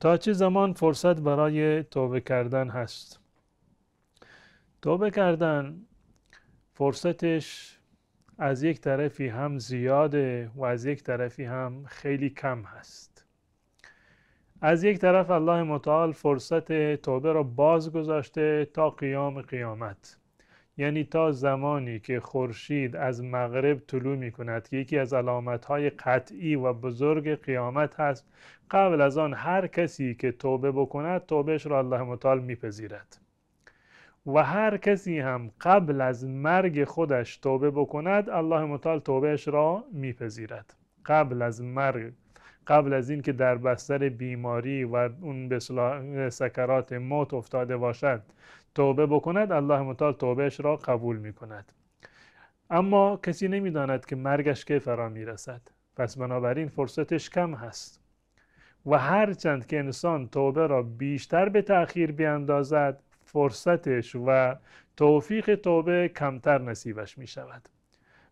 تا چه زمان فرصت برای توبه کردن هست توبه کردن فرصتش از یک طرفی هم زیاده و از یک طرفی هم خیلی کم هست از یک طرف الله متعال فرصت توبه را باز گذاشته تا قیام قیامت یعنی تا زمانی که خورشید از مغرب طلوع می کند که یکی از علامت قطعی و بزرگ قیامت هست قبل از آن هر کسی که توبه بکند توبهش را الله متعال میپذیرد و هر کسی هم قبل از مرگ خودش توبه بکند الله مطال توبهش را میپذیرد قبل از مرگ قبل از اینکه در بستر بیماری و اون به سکرات موت افتاده باشد توبه بکند الله متعال توبهش را قبول می کند اما کسی نمیداند که مرگش که فرا می رسد پس بنابراین فرصتش کم هست و هرچند که انسان توبه را بیشتر به تأخیر بیاندازد فرصتش و توفیق توبه کمتر نصیبش می شود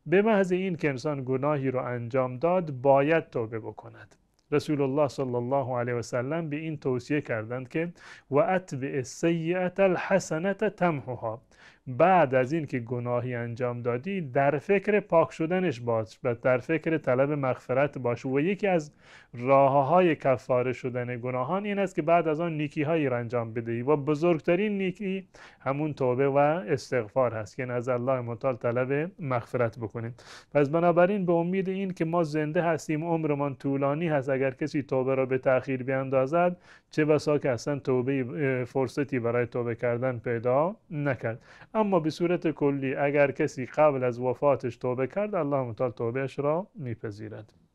به محض این که انسان گناهی را انجام داد باید توبه بکند رسول الله صلی الله علیه و سلم به این توصیه کردند که و اتبع السیئه الحسنه تمحها بعد از این که گناهی انجام دادی در فکر پاک شدنش باش و در فکر طلب مغفرت باش و یکی از راه های کفاره شدن گناهان این است که بعد از آن نیکی هایی را انجام بدهی و بزرگترین نیکی همون توبه و استغفار هست که از الله مطال طلب مغفرت بکنیم پس بنابراین به امید این که ما زنده هستیم عمرمان طولانی هست اگر کسی توبه را به تأخیر بیاندازد چه بسا که اصلا توبه فرصتی برای توبه کردن پیدا نکرد اما به صورت کلی اگر کسی قبل از وفاتش توبه کرد الله متعال توبهش را میپذیرد